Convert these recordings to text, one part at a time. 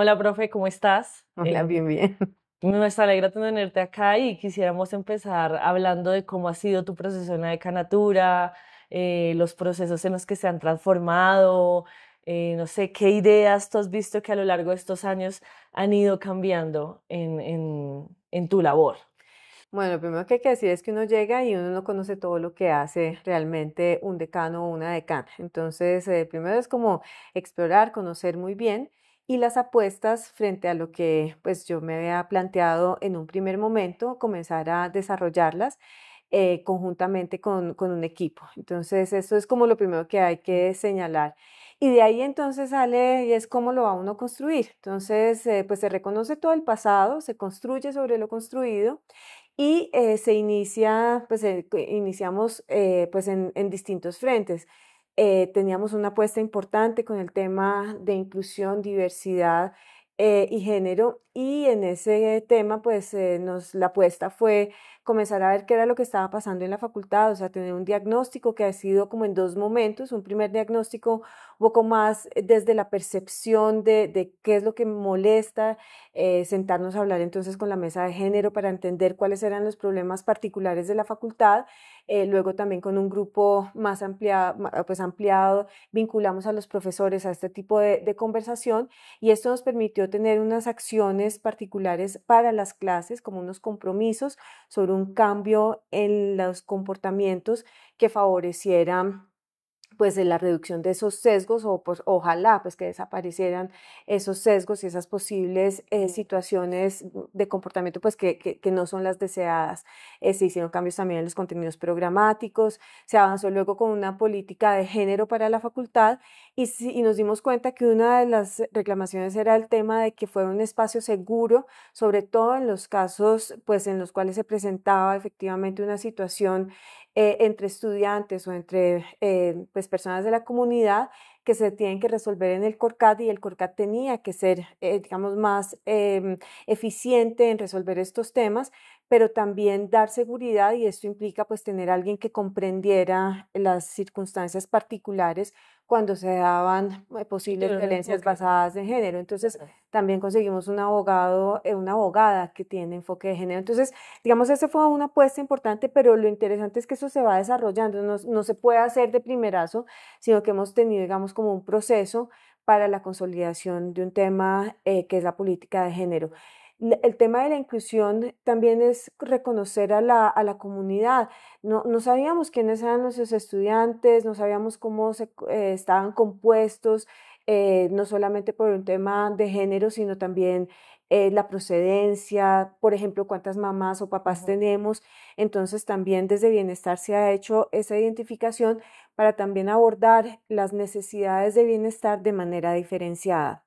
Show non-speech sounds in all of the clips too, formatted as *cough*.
Hola, profe, ¿cómo estás? Eh, Hola, bien, bien. Nos *laughs* alegra tenerte acá y quisiéramos empezar hablando de cómo ha sido tu proceso en la decanatura, eh, los procesos en los que se han transformado, eh, no sé, qué ideas tú has visto que a lo largo de estos años han ido cambiando en, en, tu labor. Bueno, lo primero que hay que decir es que uno llega y uno no conoce todo lo que hace realmente un decano o una decana. Entonces, primero es como explorar, conocer muy bien y las apuestas frente a lo que pues yo me había planteado en un primer momento comenzar a desarrollarlas eh, conjuntamente con, un equipo. Entonces eso es como lo primero que hay que señalar. Y de ahí entonces sale y es cómo lo va uno a construir. Entonces eh, pues se reconoce todo el pasado, se construye sobre lo construido y eh, se inicia, pues iniciamos pues en distintos frentes eh, teníamos una apuesta importante con el tema de inclusión, diversidad eh, y género y en ese tema pues eh, nos, la apuesta fue comenzar a ver qué era lo que estaba pasando en la facultad, o sea, tener un diagnóstico que ha sido como en dos momentos, un primer diagnóstico un poco más eh, desde la percepción de, qué es lo que molesta, eh, sentarnos a hablar entonces con la mesa de género para entender cuáles eran los problemas particulares de la facultad, eh, luego también con un grupo más ampliado, pues ampliado, vinculamos a los profesores a este tipo de, de conversación y esto nos permitió tener unas acciones particulares para las clases, como unos compromisos sobre un un cambio en los comportamientos que favorecieran pues de la reducción de esos sesgos o pues, ojalá pues que desaparecieran esos sesgos y esas posibles eh, situaciones de comportamiento pues que, no son las deseadas. Eh, se hicieron cambios también en los contenidos programáticos, se avanzó luego con una política de género para la facultad y, y nos dimos cuenta que una de las reclamaciones era el tema de que fuera un espacio seguro, sobre todo en los casos pues en los cuales se presentaba efectivamente una situación eh, entre estudiantes o entre eh, pues, personas de la comunidad que se tienen que resolver en el CORCAT y el CORCAT tenía que ser, eh, digamos, más em, eficiente en resolver estos temas, pero también dar seguridad y esto implica pues tener alguien que comprendiera las circunstancias particulares cuando se daban eh, posibles violencias basadas en género. Entonces, también conseguimos un abogado, eh, una abogada que tiene enfoque de género. Entonces, digamos, esa fue una apuesta importante, pero lo interesante es que eso se va desarrollando, no, no se puede hacer de primerazo, sino que hemos tenido, digamos, como un proceso para la consolidación de un tema eh, que es la política de género. El tema de la inclusión también es reconocer a la, comunidad. No, sabíamos quiénes eran nuestros estudiantes, no sabíamos cómo se, eh, estaban compuestos, eh, no solamente por un tema de género, sino también eh, la procedencia, por ejemplo, cuántas mamás o papás tenemos. Entonces también desde Bienestar se ha hecho esa identificación para también abordar las necesidades de bienestar de manera diferenciada.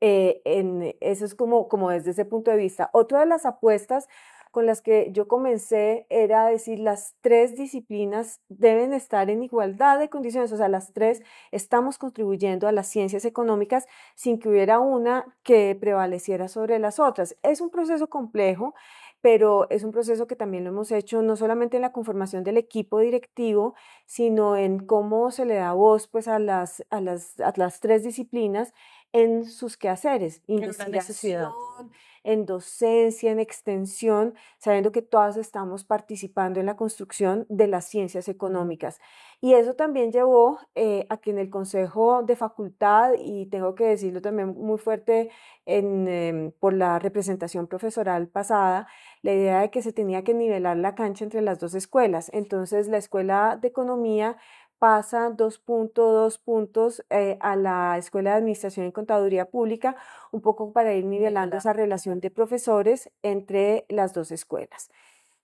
Eh, eso es como, como desde ese punto de vista. Otra de las apuestas con las que yo comencé era decir las tres disciplinas deben estar en igualdad de condiciones, o sea, las tres estamos contribuyendo a las ciencias económicas sin que hubiera una que prevaleciera sobre las otras. Es un proceso complejo, pero es un proceso que también lo hemos hecho no solamente en la conformación del equipo directivo, sino en cómo se le da voz pues, a, las, a las, a las tres disciplinas en sus quehaceres, investigación, en docencia, en extensión, sabiendo que todas estamos participando en la construcción de las ciencias económicas. Y eso también llevó eh, a que en el Consejo de Facultad, y tengo que decirlo también muy fuerte em, por la representación profesoral pasada, la idea de que se tenía que nivelar la cancha entre las dos escuelas. Entonces, la Escuela de Economía pasa dos puntos eh, a la Escuela de Administración y Contaduría Pública, un poco para ir nivelando esa relación de profesores entre las dos escuelas.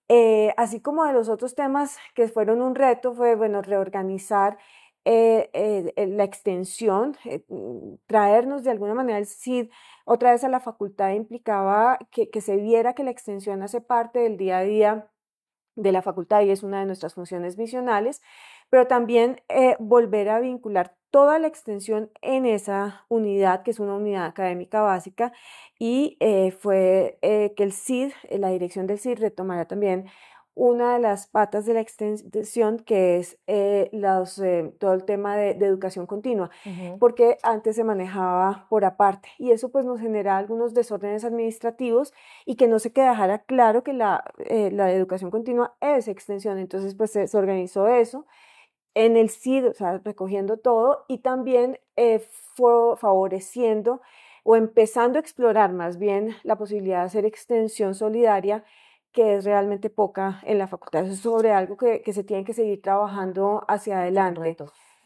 Eh, así como de los otros temas que fueron un reto fue, bueno, reorganizar eh, eh, la extensión, mm, traernos de alguna manera el CID otra vez a la facultad implicaba que, que se viera que la extensión hace parte del día a día de la facultad y es una de nuestras funciones visionales pero también eh, volver a vincular toda la extensión en esa unidad, que es una unidad académica básica, y eh, fue eh, que el CID, eh, la dirección del CID, retomara también una de las patas de la extensión que es eh, los, eh, todo el tema de, educación continua, porque antes se manejaba por aparte y eso pues nos genera algunos desórdenes administrativos y que no se quedara claro que la, eh, la educación continua es extensión, entonces pues se organizó eso en el CID, o sea, recogiendo todo y también eh, favoreciendo o empezando a explorar más bien la posibilidad de hacer extensión solidaria que es realmente poca en la facultad. sobre algo que, se tiene que seguir trabajando hacia adelante.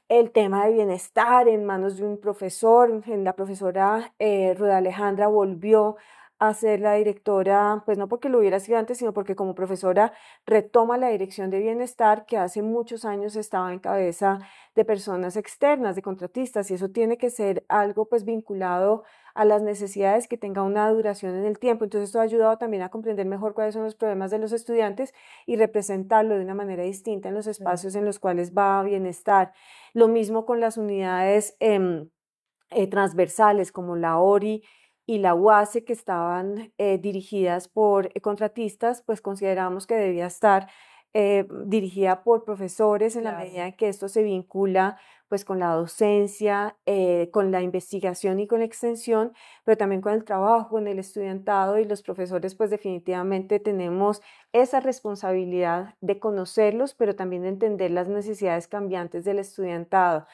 El tema de bienestar en manos de un profesor, en la profesora eh, Alejandra volvió hacer la directora, pues no porque lo hubiera sido antes, sino porque como profesora retoma la dirección de bienestar que hace muchos años estaba en cabeza de personas externas, de contratistas, y eso tiene que ser algo pues vinculado a las necesidades que tenga una duración en el tiempo. Entonces esto ha ayudado también a comprender mejor cuáles son los problemas de los estudiantes y representarlo de una manera distinta en los espacios en los cuales va a bienestar. Lo mismo con las unidades em, eh, transversales como la ORI y la UASE que estaban eh, dirigidas por eh, contratistas, pues consideramos que debía estar eh, dirigida por profesores en la medida en que esto se vincula pues con la docencia, eh, con la investigación y con la extensión, pero también con el trabajo, con el estudiantado y los profesores pues definitivamente tenemos esa responsabilidad de conocerlos, pero también de entender las necesidades cambiantes del estudiantado.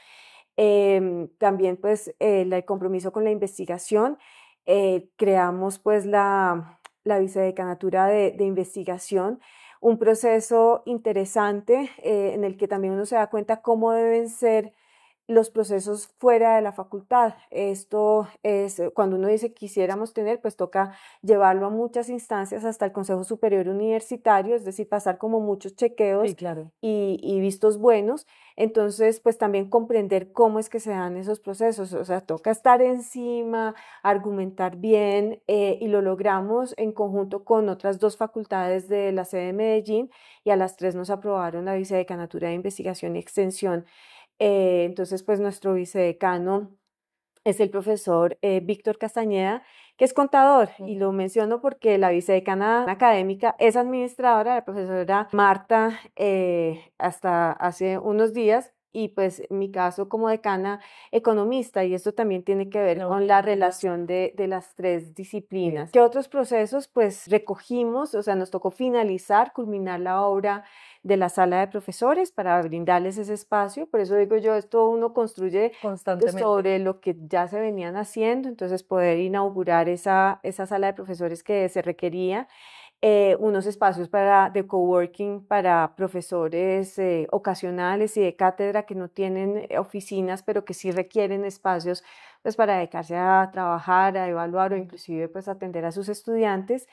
Eh, también pues eh, el compromiso con la investigación eh, creamos pues la, la vicedecanatura de, investigación un proceso interesante eh, en el que también uno se da cuenta cómo deben ser los procesos fuera de la facultad. Esto es, eh, cuando uno dice quisiéramos tener, pues toca llevarlo a muchas instancias hasta el Consejo Superior Universitario, es decir, pasar como muchos chequeos y, vistos buenos. Entonces, pues también comprender cómo es que se dan esos procesos. O sea, toca estar encima, argumentar bien eh, y lo logramos en conjunto con otras dos facultades de la sede de Medellín y a las tres nos aprobaron la vicedecanatura de investigación y extensión eh, entonces, pues nuestro vicedecano es el profesor eh, Víctor Castañeda, que es contador, y lo menciono porque la vicedecana académica es administradora, la profesora Marta, eh, hasta hace unos días, y pues en mi caso como decana economista y esto también tiene que ver con la relación de, de las tres disciplinas. ¿Qué otros procesos pues recogimos? O sea, nos tocó finalizar, culminar la obra de la sala de profesores para brindarles ese espacio. Por eso digo yo, esto uno construye pues, Constantemente. sobre lo que ya se venían haciendo, entonces poder inaugurar esa, esa sala de profesores que se requería. Eh, unos espacios para, de coworking para profesores eh, ocasionales y de cátedra que no tienen eh, oficinas, pero que sí requieren espacios pues, para dedicarse a trabajar, a evaluar o inclusive pues, atender a sus estudiantes.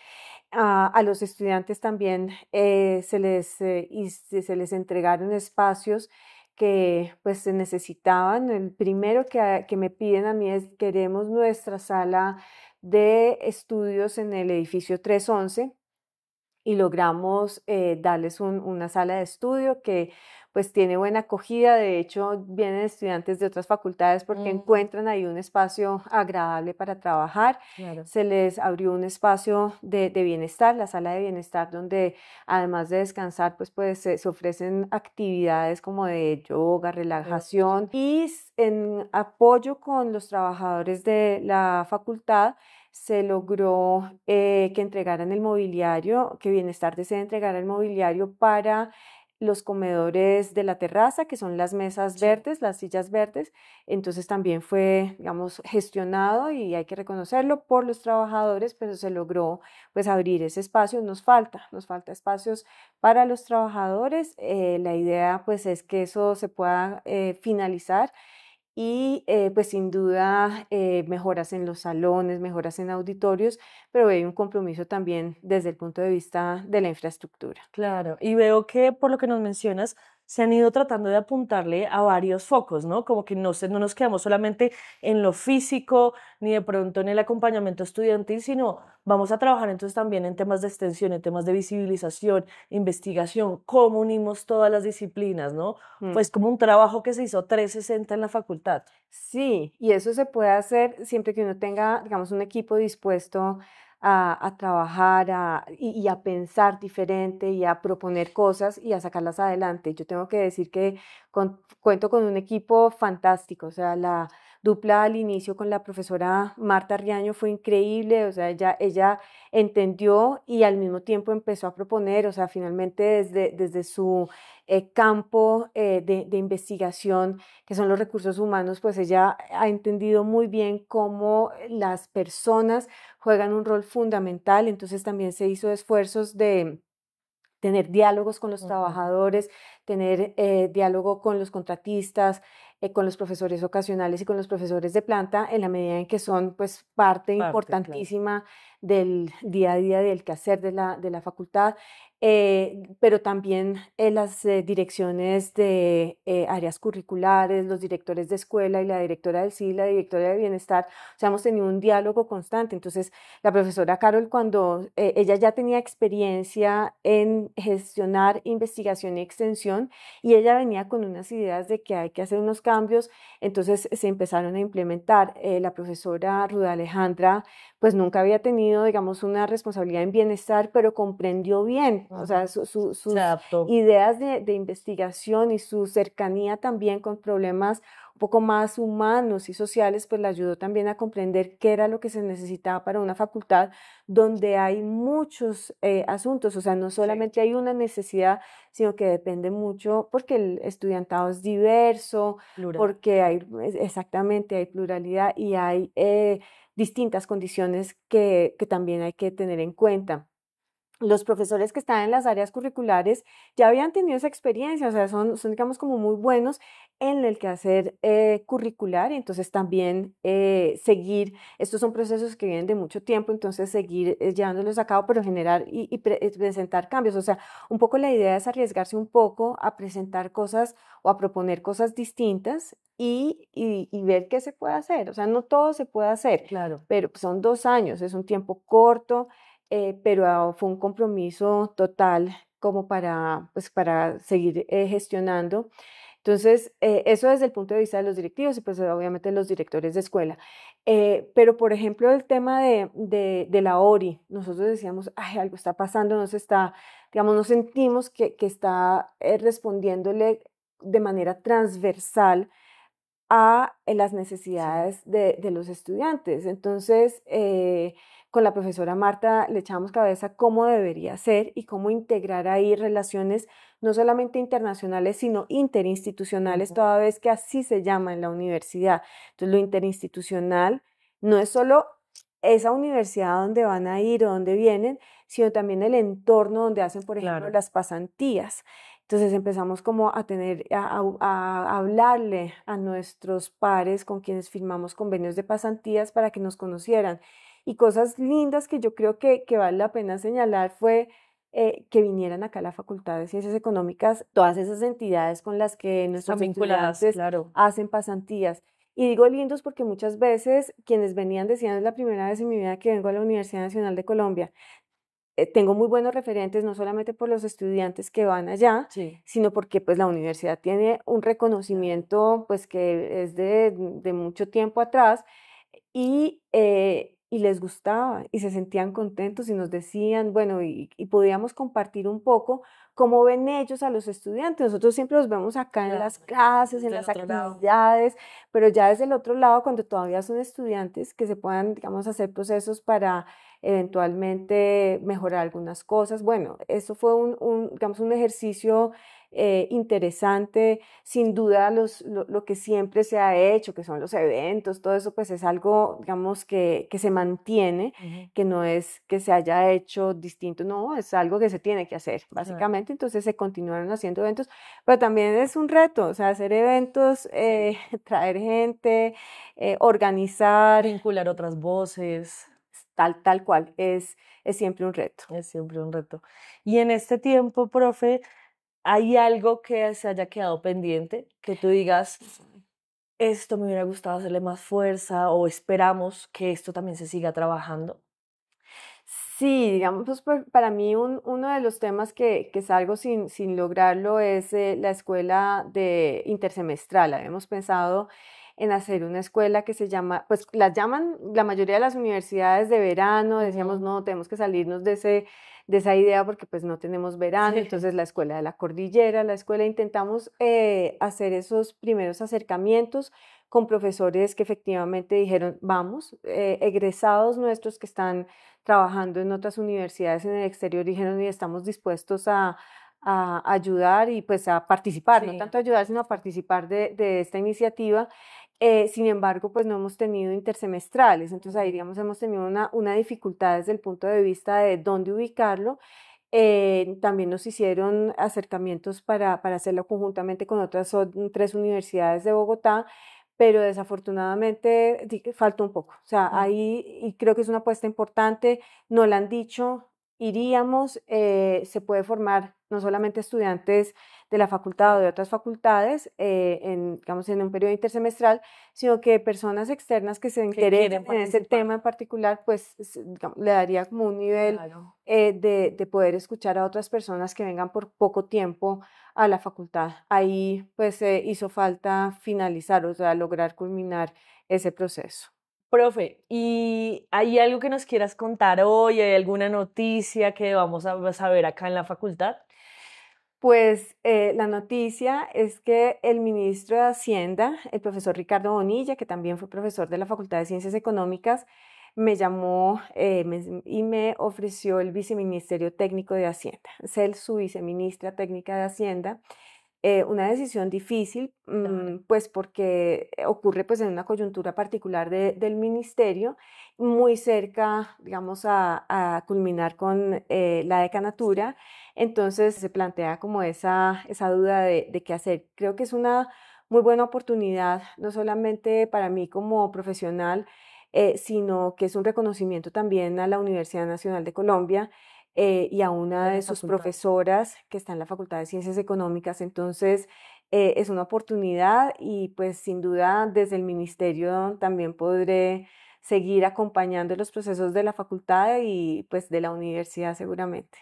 Ah, a los estudiantes también se, les, se les entregaron espacios que pues se necesitaban. El primero que, que me piden a mí es queremos nuestra sala de estudios en el edificio 311 y logramos eh, darles una sala de estudio que pues tiene buena acogida, de hecho vienen estudiantes de otras facultades porque mm. encuentran ahí un espacio agradable para trabajar, se les abrió un espacio de, bienestar, la sala de bienestar donde además de descansar pues, pues se, ofrecen actividades como de yoga, relajación y en apoyo con los trabajadores de la facultad se logró eh, que entregaran el mobiliario, que Bienestar desea entregar el mobiliario para los comedores de la terraza, que son las mesas verdes, las sillas verdes. Entonces también fue, digamos, gestionado y hay que reconocerlo por los trabajadores, pero se logró pues abrir ese espacio. Nos falta, nos falta espacios para los trabajadores. Eh, la idea pues es que eso se pueda eh, finalizar y eh, pues sin duda eh, mejoras en los salones, mejoras en auditorios, pero hay un compromiso también desde el punto de vista de la infraestructura. Claro, y veo que por lo que nos mencionas, se han ido tratando de apuntarle a varios focos, ¿no? Como que no, no nos quedamos solamente en lo físico, ni de pronto en el acompañamiento estudiantil, sino vamos a trabajar entonces también en temas de extensión, en temas de visibilización, investigación, cómo unimos todas las disciplinas, ¿no? Pues como un trabajo que se hizo 360 en la facultad. Sí, y eso se puede hacer siempre que uno tenga, digamos, un equipo dispuesto a, trabajar y, a pensar diferente y a proponer cosas y a sacarlas adelante. Yo tengo que decir que cuento con un equipo fantástico, o sea, la, dupla al inicio con la profesora Marta Riaño fue increíble, o sea, ella, ella entendió y al mismo tiempo empezó a proponer, o sea, finalmente desde, desde su eh, campo eh, de, investigación, que son los recursos humanos, pues ella ha entendido muy bien cómo las personas juegan un rol fundamental, entonces también se hizo esfuerzos de tener diálogos con los trabajadores, tener eh, diálogo con los contratistas, eh, con los profesores ocasionales y con los profesores de planta, en la medida en que son pues parte, importantísima del día a día, del quehacer de la, de la facultad, eh, pero también en las eh, direcciones de áreas curriculares, los directores de escuela y la directora del CID, la directora de bienestar, o sea, hemos tenido un diálogo constante. Entonces, la profesora Carol, cuando ella ya tenía experiencia en gestionar investigación y extensión, y ella venía con unas ideas de que hay que hacer unos cambios cambios, entonces se empezaron a implementar. Eh, la profesora Ruda Alejandra, pues nunca había tenido, digamos, una responsabilidad en bienestar, pero comprendió bien, o sea, sus ideas de, de investigación y su cercanía también con problemas poco más humanos y sociales, pues le ayudó también a comprender qué era lo que se necesitaba para una facultad donde hay muchos eh, asuntos, o sea, no solamente hay una necesidad, sino que depende mucho porque el estudiantado es diverso, porque hay, exactamente, hay pluralidad y hay eh, distintas condiciones que también hay que tener en cuenta los profesores que están en las áreas curriculares ya habían tenido esa experiencia, o sea, son, son digamos, como muy buenos en el que hacer eh, curricular entonces también eh, seguir, estos son procesos que vienen de mucho tiempo, entonces seguir eh, llevándolos a cabo, pero generar y, eh, presentar cambios. O sea, un poco la idea es arriesgarse un poco a presentar cosas o a proponer cosas distintas y, y, y, ver qué se puede hacer. O sea, no todo se puede hacer, claro. pero son dos años, es un tiempo corto. Eh, pero ah, fue un compromiso total como para, pues, para seguir eh, gestionando. Entonces, eh, eso desde el punto de vista de los directivos y pues obviamente los directores de escuela. pero, por ejemplo, el tema de, de, la ORI, nosotros decíamos, algo está pasando, nos está, digamos, nos sentimos que, que está respondiéndole de manera transversal a eh, las necesidades de, los estudiantes. Entonces, eh, con la profesora Marta le echamos cabeza cómo debería ser y cómo integrar ahí relaciones no solamente internacionales, sino interinstitucionales, toda vez que así se llama en la universidad. Entonces, lo interinstitucional no es solo esa universidad donde van a ir o donde vienen, sino también el entorno donde hacen, por ejemplo, las pasantías. Entonces empezamos como a tener, a, hablarle a nuestros pares con quienes firmamos convenios de pasantías para que nos conocieran. Y cosas lindas que yo creo que, vale la pena señalar fue eh, que vinieran acá a la Facultad de Ciencias Económicas todas esas entidades con las que nuestros vinculados hacen pasantías. Y digo lindos porque muchas veces quienes venían decían, es la primera vez en mi vida que vengo a la Universidad Nacional de Colombia. Eh, tengo muy buenos referentes, no solamente por los estudiantes que van allá, sino porque pues la universidad tiene un reconocimiento pues que es de, mucho tiempo atrás y eh, y les gustaba y se sentían contentos y nos decían, bueno, y, podíamos compartir un poco cómo ven ellos a los estudiantes. Nosotros siempre los vemos acá en las clases, en las actividades, pero ya desde el otro lado, cuando todavía son estudiantes, que se puedan, digamos, hacer procesos para eventualmente mejorar algunas cosas. Bueno, eso fue un digamos, un ejercicio eh, interesante. Sin duda, los, lo, que siempre se ha hecho, que son los eventos, todo eso, pues es algo, digamos, que, que se mantiene, que no es que se haya hecho distinto, no, es algo que se tiene que hacer, básicamente. Entonces se continuaron haciendo eventos, pero también es un reto, o sea, hacer eventos, eh, *laughs* traer gente, eh, organizar. Vincular otras voces. Tal, tal cual, es, es siempre un reto. Es siempre un reto. Y en este tiempo, profe, ¿Hay algo que se haya quedado pendiente? Que tú digas, esto me hubiera gustado hacerle más fuerza o esperamos que esto también se siga trabajando? Sí, digamos, pues para mí un, uno de los temas que, que salgo sin, sin, lograrlo es eh, la escuela de intersemestral. Habíamos pensado en hacer una escuela que se llama, pues las llaman la mayoría de las universidades de verano, decíamos, no, tenemos que salirnos de ese de esa idea porque pues no tenemos verano, entonces la escuela de la cordillera, la escuela, intentamos eh, hacer esos primeros acercamientos con profesores que efectivamente dijeron, vamos, eh, egresados nuestros que están trabajando en otras universidades en el exterior dijeron y estamos dispuestos a, ayudar y pues a participar, no tanto ayudar, sino a participar de esta iniciativa. Eh, sin embargo, pues no hemos tenido intersemestrales, entonces ahí digamos hemos tenido una, una dificultad desde el punto de vista de dónde ubicarlo. Eh, también nos hicieron acercamientos para, para hacerlo conjuntamente con otras mm, tres universidades de Bogotá, pero desafortunadamente faltó un poco. O sea, ahí y creo que es una apuesta importante, no la han dicho, iríamos, eh, se puede formar no solamente estudiantes de la facultad o de otras facultades, eh, en, digamos, en un periodo intersemestral, sino que personas externas que se interesen en ese tema en particular, pues le daría como un nivel eh, de, de, poder escuchar a otras personas que vengan por poco tiempo a la facultad. Ahí pues hizo falta finalizar, o sea, lograr culminar ese proceso. Profe, ¿y hay algo que nos quieras contar hoy? ¿Hay alguna noticia que vamos a saber acá en la facultad? Pues eh, la noticia es que el ministro de Hacienda, el profesor Ricardo Bonilla, que también fue profesor de la Facultad de Ciencias Económicas, me llamó eh, y me ofreció el viceministerio técnico de Hacienda, ser su viceministra técnica de Hacienda. Eh, una decisión difícil, mm, pues porque eh, ocurre pues en una coyuntura particular del ministerio, muy cerca, digamos, a, culminar con eh, la decanatura. Entonces se plantea como esa, esa duda de, de qué hacer. Creo que es una muy buena oportunidad, no solamente para mí como profesional, sino que es un reconocimiento también a la Universidad Nacional de Colombia eh, y a una de, sus profesoras que está en la Facultad de Ciencias Económicas. Entonces, eh, es una oportunidad y pues sin duda desde el ministerio también podré seguir acompañando los procesos de la facultad y pues de la universidad seguramente.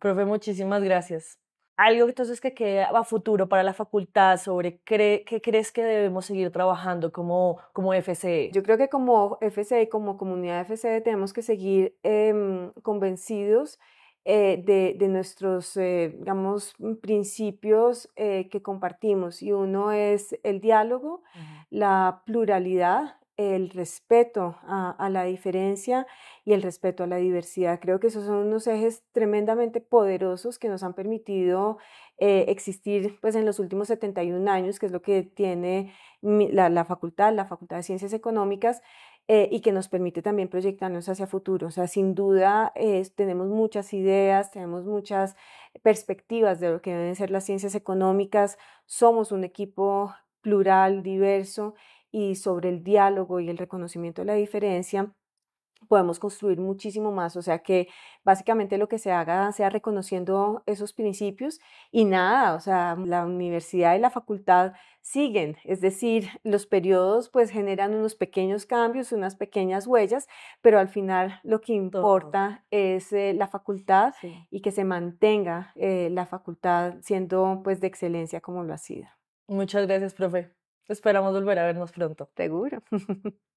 Profe, muchísimas gracias algo entonces que queda a futuro para la facultad sobre qué crees que debemos seguir trabajando como, como FCE? Yo creo que como FCE, como comunidad FCE, e, tenemos que seguir em, convencidos eh, de, nuestros, eh, digamos, mm, principios eh, que compartimos. Y uno es el diálogo, la pluralidad, el respeto a, la diferencia y el respeto a la diversidad. Creo que esos son unos ejes tremendamente poderosos que nos han permitido eh, existir pues, en los últimos 71 años, que es lo que tiene la, facultad, la Facultad de Ciencias Económicas, eh, y que nos permite también proyectarnos hacia futuro. O sea, sin duda tenemos muchas ideas, tenemos muchas perspectivas de lo que deben ser las ciencias económicas, somos un equipo plural, diverso y sobre el diálogo y el reconocimiento de la diferencia, podemos construir muchísimo más. O sea que básicamente lo que se haga sea reconociendo esos principios y nada, o sea, la universidad y la facultad siguen, es decir, los periodos pues generan unos pequeños cambios, unas pequeñas huellas, pero al final lo que importa es eh, la facultad y que se mantenga eh, la facultad siendo pues de excelencia como lo ha sido. Muchas gracias, profe. Esperamos volver a vernos pronto. Seguro. *laughs*